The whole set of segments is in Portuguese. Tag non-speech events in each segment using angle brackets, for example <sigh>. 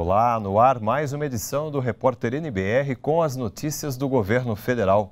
Olá, no ar mais uma edição do Repórter NBR com as notícias do governo federal.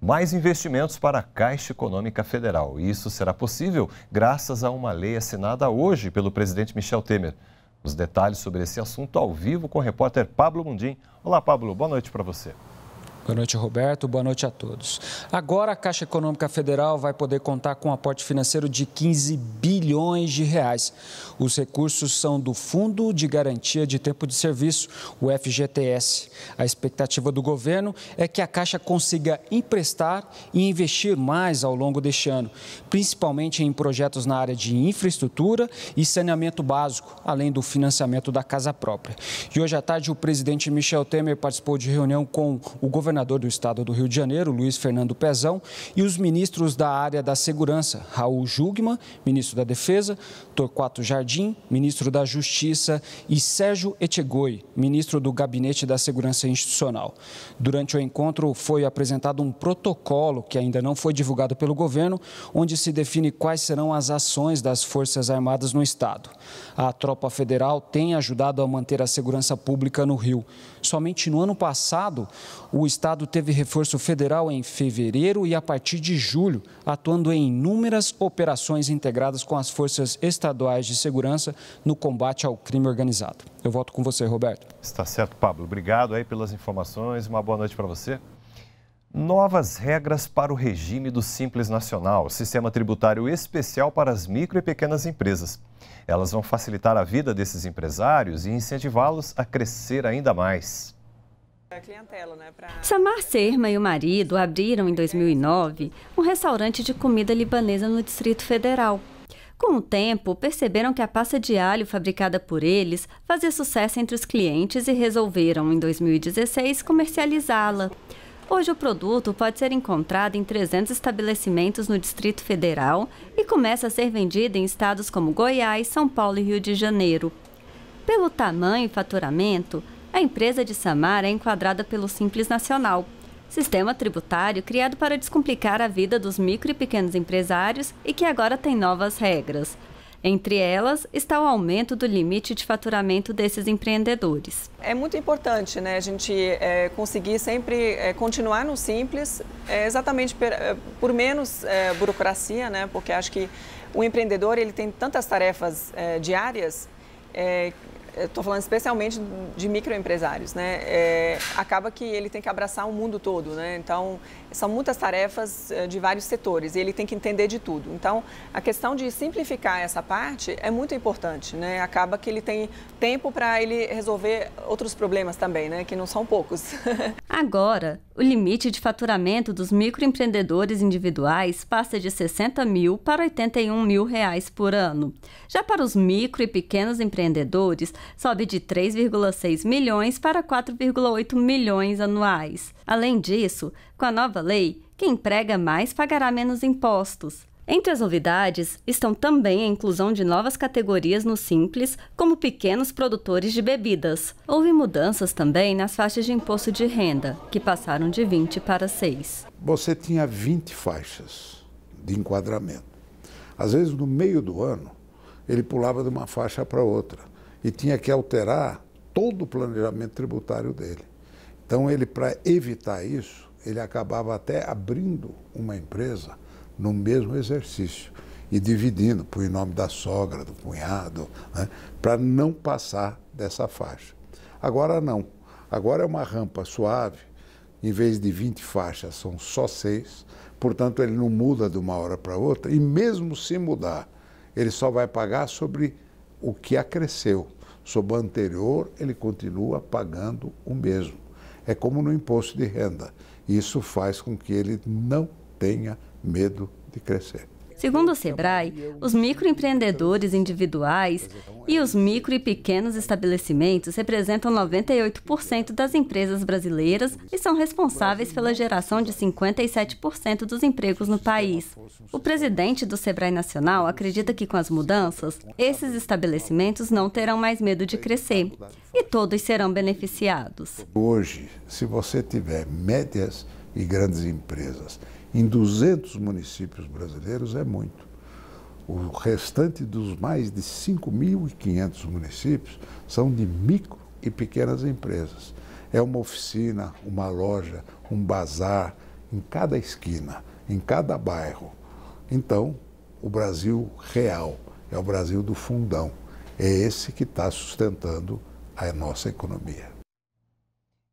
Mais investimentos para a Caixa Econômica Federal. Isso será possível graças a uma lei assinada hoje pelo presidente Michel Temer. Os detalhes sobre esse assunto ao vivo com o repórter Pablo Mundim. Olá, Pablo, boa noite para você. Boa noite, Roberto. Boa noite a todos. Agora a Caixa Econômica Federal vai poder contar com um aporte financeiro de 15 bilhões de reais. Os recursos são do Fundo de Garantia de Tempo de Serviço, o FGTS. A expectativa do governo é que a Caixa consiga emprestar e investir mais ao longo deste ano, principalmente em projetos na área de infraestrutura e saneamento básico, além do financiamento da casa própria. E hoje à tarde, o presidente Michel Temer participou de reunião com o governador governador do estado do Rio de Janeiro, Luiz Fernando Pezão, e os ministros da área da Segurança, Raul Jugman, ministro da Defesa, Torquato Jardim, ministro da Justiça, e Sérgio Etchegoi, ministro do Gabinete da Segurança Institucional. Durante o encontro, foi apresentado um protocolo que ainda não foi divulgado pelo governo, onde se define quais serão as ações das Forças Armadas no estado. A Tropa Federal tem ajudado a manter a segurança pública no Rio. Somente no ano passado, o estado Estado teve reforço federal em fevereiro e a partir de julho, atuando em inúmeras operações integradas com as forças estaduais de segurança no combate ao crime organizado. Eu volto com você, Roberto. Está certo, Pablo. Obrigado aí pelas informações. Uma boa noite para você. Novas regras para o regime do Simples Nacional, sistema tributário especial para as micro e pequenas empresas. Elas vão facilitar a vida desses empresários e incentivá-los a crescer ainda mais. Né, pra... Samar Serma e o marido abriram em 2009 um restaurante de comida libanesa no Distrito Federal. Com o tempo, perceberam que a pasta de alho fabricada por eles fazia sucesso entre os clientes e resolveram, em 2016, comercializá-la. Hoje, o produto pode ser encontrado em 300 estabelecimentos no Distrito Federal e começa a ser vendido em estados como Goiás, São Paulo e Rio de Janeiro. Pelo tamanho e faturamento, a empresa de Samar é enquadrada pelo Simples Nacional, sistema tributário criado para descomplicar a vida dos micro e pequenos empresários e que agora tem novas regras. Entre elas está o aumento do limite de faturamento desses empreendedores. É muito importante né, a gente é, conseguir sempre é, continuar no simples, é, exatamente per, é, por menos é, burocracia, né, porque acho que o empreendedor ele tem tantas tarefas é, diárias estou falando especialmente de microempresários, né? É, acaba que ele tem que abraçar o mundo todo, né? Então, são muitas tarefas eh, de vários setores e ele tem que entender de tudo. Então, a questão de simplificar essa parte é muito importante, né? Acaba que ele tem tempo para ele resolver outros problemas também, né? Que não são poucos. <laughs> Agora, o limite de faturamento dos microempreendedores individuais passa de 60 mil para 81 mil reais por ano. Já para os micro e pequenos empreendedores, sobe de 3,6 milhões para 4,8 milhões anuais. Além disso, com a nova lei, quem emprega mais pagará menos impostos. Entre as novidades estão também a inclusão de novas categorias no Simples, como pequenos produtores de bebidas. Houve mudanças também nas faixas de imposto de renda, que passaram de 20 para 6. Você tinha 20 faixas de enquadramento. Às vezes, no meio do ano, ele pulava de uma faixa para outra e tinha que alterar todo o planejamento tributário dele. Então, ele, para evitar isso, ele acabava até abrindo uma empresa no mesmo exercício e dividindo, por nome da sogra, do cunhado, né, para não passar dessa faixa. Agora não. Agora é uma rampa suave, em vez de 20 faixas, são só seis, portanto ele não muda de uma hora para outra, e mesmo se mudar, ele só vai pagar sobre o que acresceu. Sob o anterior, ele continua pagando o mesmo. É como no imposto de renda. Isso faz com que ele não tenha medo de crescer. Segundo o SEBRAE, os microempreendedores individuais e os micro e pequenos estabelecimentos representam 98% das empresas brasileiras e são responsáveis pela geração de 57% dos empregos no país. O presidente do SEBRAE Nacional acredita que, com as mudanças, esses estabelecimentos não terão mais medo de crescer e todos serão beneficiados. Hoje, se você tiver médias e grandes empresas em 200 municípios brasileiros é muito. O restante dos mais de 5.500 municípios são de micro e pequenas empresas. É uma oficina, uma loja, um bazar em cada esquina, em cada bairro. Então, o Brasil real é o Brasil do fundão. É esse que está sustentando a nossa economia.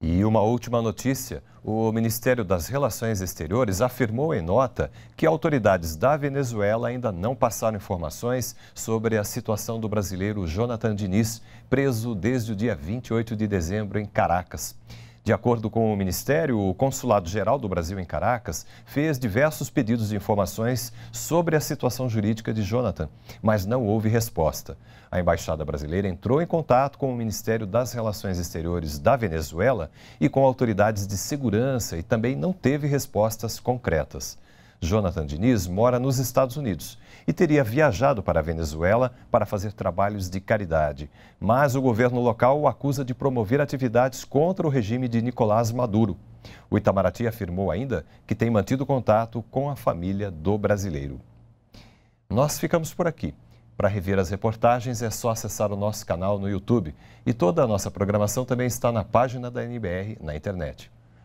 E uma última notícia: o Ministério das Relações Exteriores afirmou em nota que autoridades da Venezuela ainda não passaram informações sobre a situação do brasileiro Jonathan Diniz, preso desde o dia 28 de dezembro em Caracas. De acordo com o Ministério, o Consulado-Geral do Brasil em Caracas fez diversos pedidos de informações sobre a situação jurídica de Jonathan, mas não houve resposta. A Embaixada Brasileira entrou em contato com o Ministério das Relações Exteriores da Venezuela e com autoridades de segurança e também não teve respostas concretas. Jonathan Diniz mora nos Estados Unidos e teria viajado para a Venezuela para fazer trabalhos de caridade. Mas o governo local o acusa de promover atividades contra o regime de Nicolás Maduro. O Itamaraty afirmou ainda que tem mantido contato com a família do brasileiro. Nós ficamos por aqui. Para rever as reportagens é só acessar o nosso canal no YouTube e toda a nossa programação também está na página da NBR na internet.